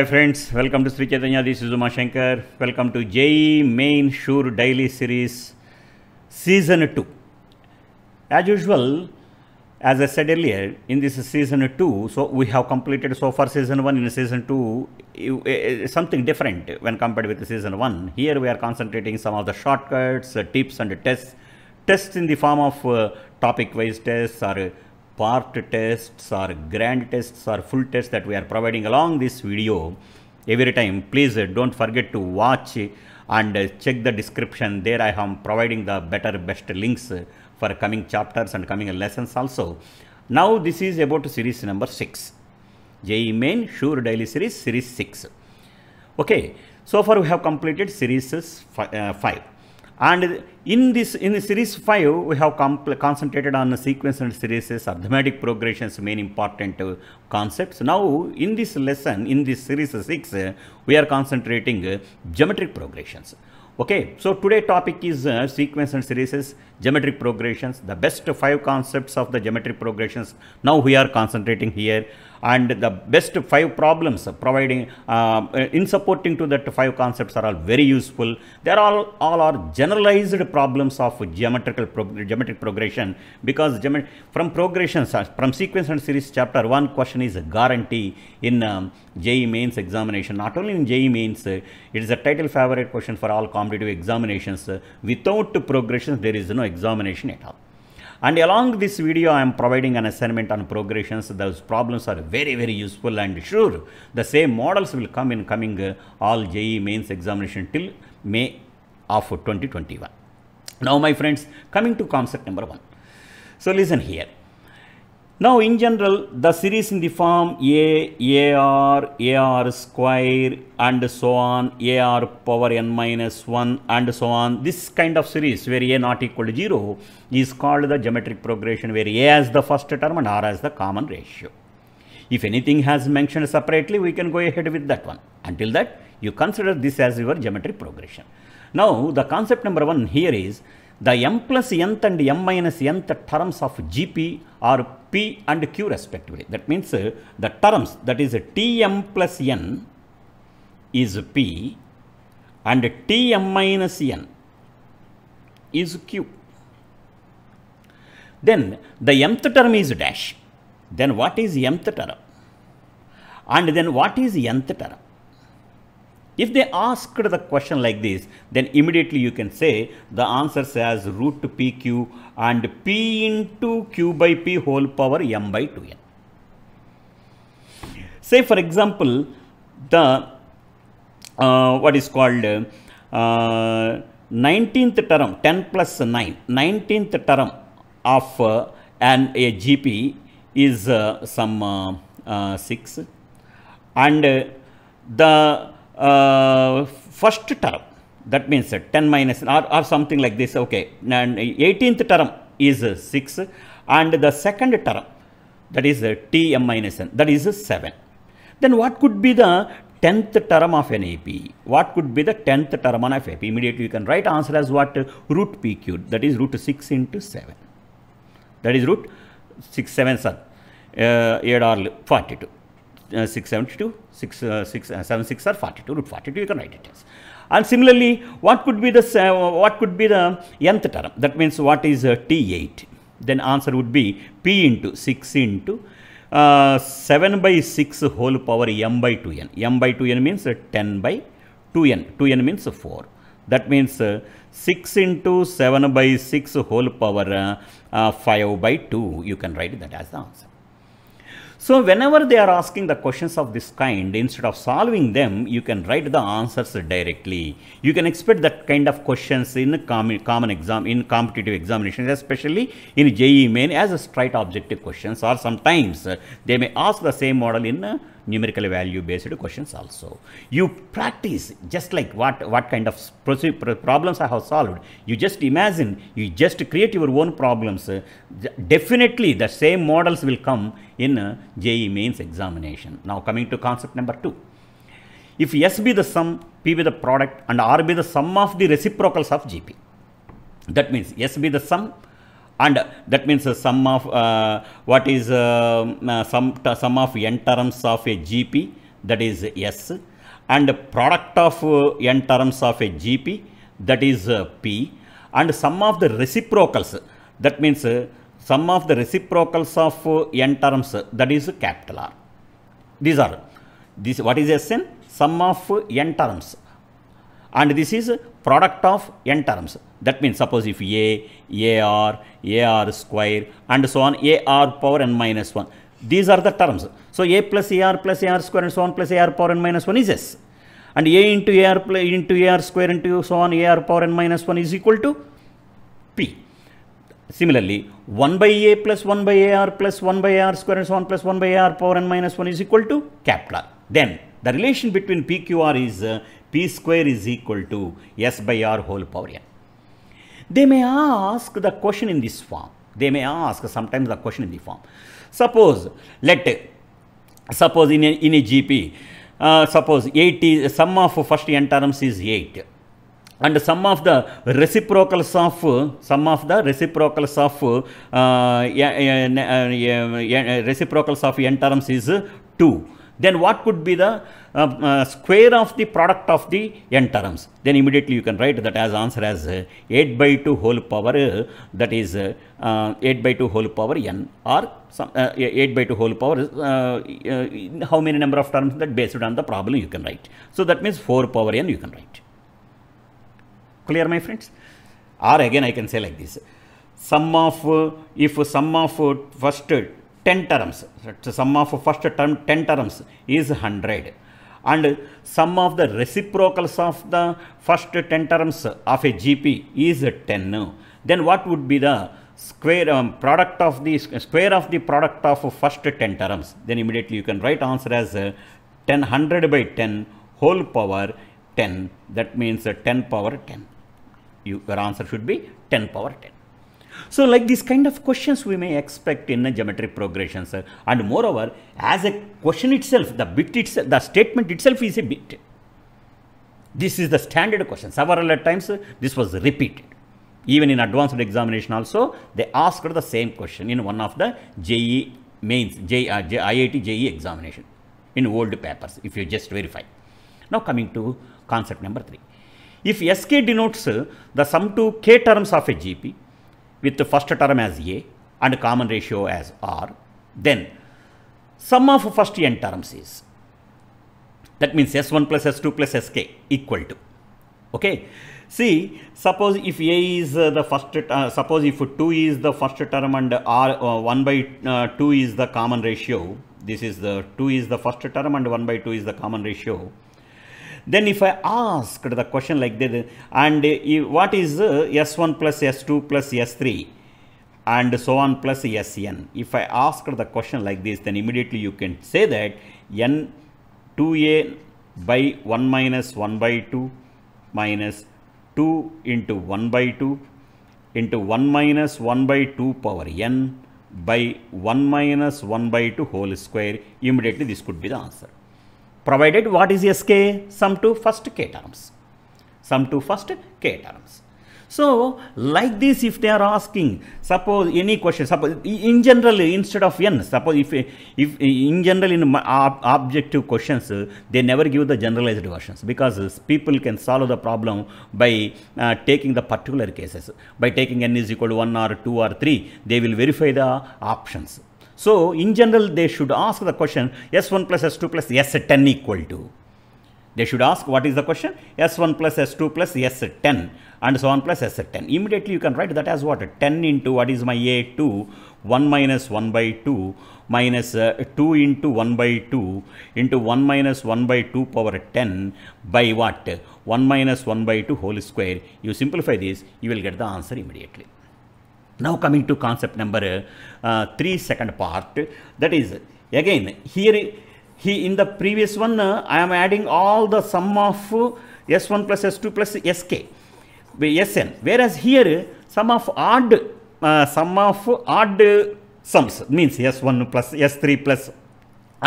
Hi friends, welcome to Sri Chaitanya. This is Umashankar. Welcome to JE Main Sure Daily Series Season 2. As usual, as I said earlier, in this season 2, so we have completed so far season 1. In season 2, eh, eh, something different when compared with season 1. Here we are concentrating some of the shortcuts, tips and tests. Tests in the form of uh, topic-wise tests or part tests or grand tests or full tests that we are providing along this video every time please don't forget to watch and check the description there i am providing the better best links for coming chapters and coming lessons also now this is about series number 6 JE main sure daily series series 6 okay so far we have completed series uh, 5 and in this, in the series 5, we have concentrated on the sequence and series, arithmetic progressions, main important uh, concepts. Now, in this lesson, in this series 6, uh, we are concentrating uh, geometric progressions. Okay, so today topic is uh, sequence and series, geometric progressions, the best five concepts of the geometric progressions. Now we are concentrating here and the best five problems providing uh, uh, in supporting to that five concepts are all very useful. They are all, all are generalized problems of geometrical geometric progression because geomet from progressions, from sequence and series chapter 1 question is a guarantee in um, JE mains examination. Not only in JE mains, uh, it is a title favorite question for all competitive examinations. Uh, without progressions, there is no examination at all. And along this video, I am providing an assignment on progressions. Those problems are very, very useful and sure. The same models will come in coming uh, all JE mains examination till May of 2021. Now, my friends, coming to concept number one. So, listen here. Now in general, the series in the form A, AR, AR square and so on, AR power n minus 1 and so on. This kind of series where A not equal to 0 is called the geometric progression where A as the first term and R as the common ratio. If anything has mentioned separately, we can go ahead with that one. Until that, you consider this as your geometric progression. Now, the concept number one here is the m plus nth and m minus nth terms of GP are P and Q respectively. That means uh, the terms that is Tm plus n is P and Tm minus n is Q. Then the mth term is dash. Then what is mth term? And then what is nth term? If they asked the question like this, then immediately you can say the answer says root pq and p into q by p whole power m by 2n. Say for example, the uh, what is called uh, 19th term 10 plus 9 19th term of uh, an a GP is uh, some uh, uh 6 and uh, the uh, first term. That means 10 minus or, or something like this. Okay. And 18th term is 6 and the second term that is Tm minus n that is 7. Then what could be the 10th term of an AP? What could be the 10th term of AP? Immediately you can write answer as what root PQ that is root 6 into 7. That is root 6 7 7. Uh, or 42. Uh, 672 6, uh, 6 uh, 7 6 are 42 root 42 you can write it as and similarly what could be the uh, what could be the nth term that means what is uh, t8 then answer would be p into 6 into uh, 7 by 6 whole power m by 2n m by 2n means uh, 10 by 2n 2n means 4 that means 6 into 7 by 6 whole power 5 by 2 you can write that as the answer so whenever they are asking the questions of this kind, instead of solving them, you can write the answers directly. You can expect that kind of questions in common, common exam, in competitive examinations, especially in JE main as a straight objective questions or sometimes uh, they may ask the same model in uh, numerical value based questions also. You practice just like what, what kind of problems I have solved. You just imagine, you just create your own problems. Definitely the same models will come in JE mains examination. Now coming to concept number two. If S be the sum, P be the product and R be the sum of the reciprocals of GP. That means S be the sum and that means the sum of uh, what is uh, uh sum, sum of n terms of a GP that is S and product of uh, n terms of a GP that is uh, P and sum of the reciprocals that means sum of the reciprocals of n terms that is capital R. These are this what is SN sum of n terms and this is product of n terms. That means suppose if a, ar, ar square and so on, ar power n minus 1. These are the terms. So a plus ar plus ar square and so on plus ar power n minus 1 is s. And a into ar into ar square into so on ar power n minus 1 is equal to p. Similarly, 1 by a plus 1 by ar plus 1 by ar square and so on plus 1 by ar power n minus 1 is equal to capital R. Then the relation between PQR is uh, p square is equal to s by r whole power n. They may ask the question in this form. They may ask sometimes the question in the form. Suppose, let suppose in a, in a GP, uh, suppose 8 is sum of first n terms is 8 and sum of the reciprocals of sum of the reciprocals of uh, reciprocals of n terms is 2 then what could be the uh, uh, square of the product of the n terms? Then immediately you can write that as answer as uh, 8 by 2 whole power, uh, that is uh, 8 by 2 whole power n or some, 8 by 2 whole power, how many number of terms that based on the problem you can write. So that means 4 power n you can write. Clear my friends? Or again I can say like this. Sum of, if sum of first 10 terms. So, sum of first term 10 terms is 100 and sum of the reciprocals of the first 10 terms of a GP is 10. Then what would be the square um, product of the square of the product of first 10 terms? Then immediately you can write answer as 10 100 by 10 whole power 10. That means 10 power 10. You, your answer should be 10 power 10. So like these kind of questions we may expect in a geometric progression, sir. And moreover, as a question itself, the bit itself, the statement itself is a bit. This is the standard question. Several times this was repeated. Even in advanced examination also, they asked the same question in one of the JE mains, J, uh, J, IIT JE examination in old papers, if you just verify. Now coming to concept number 3. If SK denotes the sum to K terms of a GP, with the first term as A and common ratio as R, then sum of first n terms is, that means S1 plus S2 plus Sk equal to, okay. See, suppose if A is uh, the first, uh, suppose if 2 is the first term and R, uh, 1 by uh, 2 is the common ratio, this is the 2 is the first term and 1 by 2 is the common ratio, then if I asked the question like this, and what is uh, S1 plus S2 plus S3? and so on plus Sn. If I ask the question like this, then immediately you can say that n 2a by 1 minus 1 by 2 minus 2 into 1 by 2 into 1 minus 1 by 2 power n by 1 minus 1 by 2 whole square. Immediately this could be the answer provided what is sk? Sum to first k terms. Sum to first k terms. So, like this, if they are asking, suppose any question, suppose in general, instead of n, suppose if, if in general in objective questions, they never give the generalized versions because people can solve the problem by uh, taking the particular cases. By taking n is equal to 1 or 2 or 3, they will verify the options. So, in general, they should ask the question S1 plus S2 plus S10 equal to. They should ask what is the question? S1 plus S2 plus S10 and so on plus S10. Immediately you can write that as what? 10 into what is my A2? 1 minus 1 by 2 minus uh, 2 into 1 by 2 into 1 minus 1 by 2 power 10 by what? 1 minus 1 by 2 whole square. You simplify this, you will get the answer immediately. Now coming to concept number uh, 3 second part that is again here he in the previous one uh, I am adding all the sum of uh, S1 plus S2 plus SK Sn whereas here sum of odd uh, sum of odd sums means S1 plus S3 plus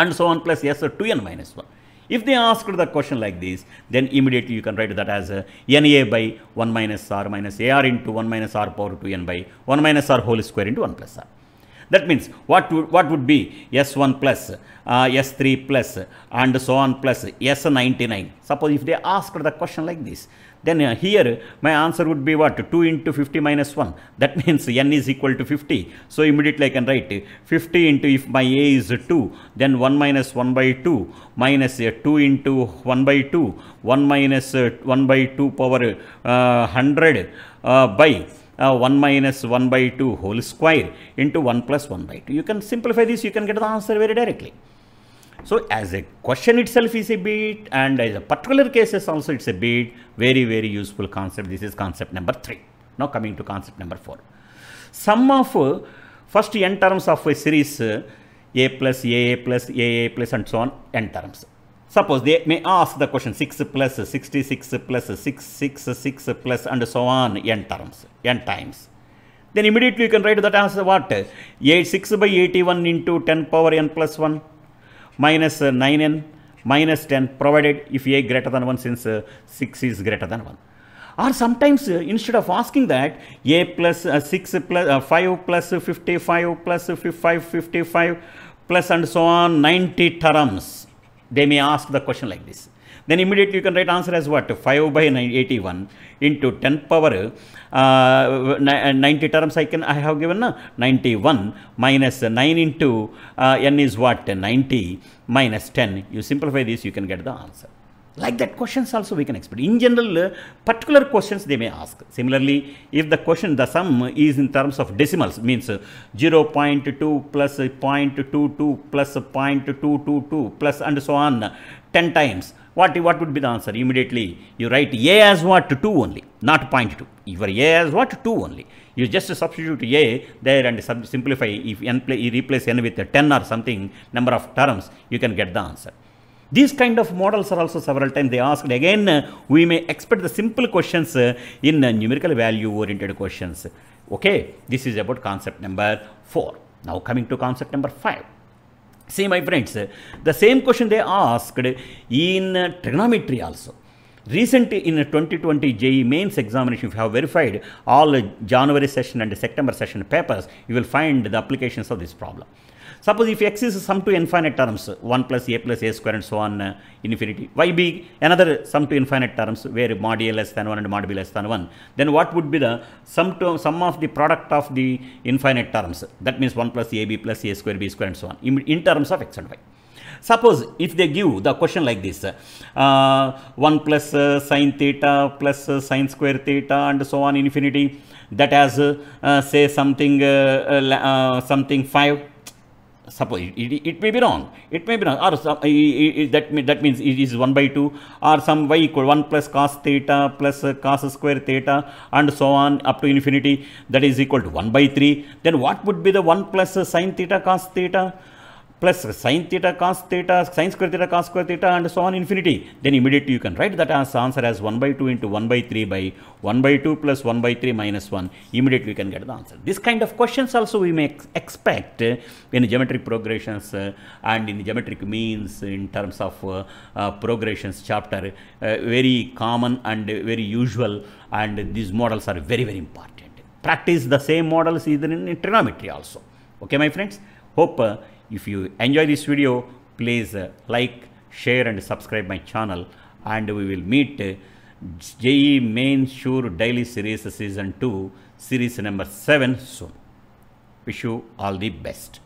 and so on plus S2n minus 1 if they ask the question like this, then immediately you can write that as uh, a Na by 1 minus r minus ar into 1 minus r power 2 n by 1 minus r whole square into 1 plus r. That means what would, what would be S1 plus, uh, S3 plus and so on plus S99. Suppose if they asked the question like this, then uh, here my answer would be what 2 into 50 minus 1 that means n is equal to 50 so immediately I can write 50 into if my a is 2 then 1 minus 1 by 2 minus uh, 2 into 1 by 2 1 minus uh, 1 by 2 power 100 uh, by uh, 1 minus 1 by 2 whole square into 1 plus 1 by 2. You can simplify this, you can get the answer very directly. So as a question itself is a bit and as a particular cases also it's a bit very very useful concept. This is concept number three. Now coming to concept number four. Sum of uh, first n terms of a series uh, a plus a plus a plus and so on n terms. Suppose they may ask the question 6 plus 66 plus 6 6 6 plus and so on n terms n times then immediately you can write that answer what six by 81 into 10 power n plus 1 minus 9n minus 10 provided if a greater than 1 since uh, 6 is greater than 1 or sometimes uh, instead of asking that a plus uh, 6 plus uh, 5 plus 55 plus 55 55 plus and so on 90 terms they may ask the question like this then immediately you can write answer as what 5 by 81 into 10 power uh, uh, 90 terms I can I have given uh, 91 minus 9 into uh, n is what 90 minus 10 you simplify this you can get the answer like that questions also we can expect in general uh, particular questions they may ask similarly if the question the sum is in terms of decimals means 0 0.2 plus 0.22 plus 0.222 plus and so on 10 times what, what would be the answer? Immediately you write A as what to 2 only, not 0.2. If A as what 2 only. You just substitute A there and simplify. If n play, you replace n with 10 or something number of terms, you can get the answer. These kind of models are also several times they asked. Again, we may expect the simple questions uh, in uh, numerical value oriented questions. Okay, this is about concept number 4. Now coming to concept number 5. See my friends, the same question they asked in trigonometry also. Recently, in 2020 JE mains examination, if you have verified all January session and September session papers, you will find the applications of this problem. Suppose if x is sum to infinite terms, 1 plus a plus a square and so on, uh, infinity, y be another sum to infinite terms where mod a less than 1 and mod b less than 1, then what would be the sum, to, sum of the product of the infinite terms? That means 1 plus a b plus a square b square and so on in, in terms of x and y. Suppose if they give the question like this, uh, 1 plus uh, sine theta plus uh, sine square theta and so on infinity, that has uh, say something, uh, uh, something 5 suppose it, it, may be wrong it may be wrong or some, that means that means it is 1 by 2 or some y equal 1 plus cos theta plus uh, cos square theta and so on up to infinity that is equal to 1 by 3 then what would be the 1 plus uh, sine theta cos theta plus sine theta cos theta sine square theta cos square theta and so on infinity then immediately you can write that as answer as 1 by 2 into 1 by 3 by 1 by 2 plus 1 by 3 minus 1 immediately you can get the answer this kind of questions also we may ex expect in geometric progressions uh, and in geometric means in terms of uh, uh, progressions chapter uh, very common and very usual and these models are very very important practice the same models either in trigonometry also okay my friends hope uh, if you enjoy this video, please uh, like, share and subscribe my channel and we will meet uh, JE Main Sure Daily Series Season 2 Series number 7 soon. Wish you all the best.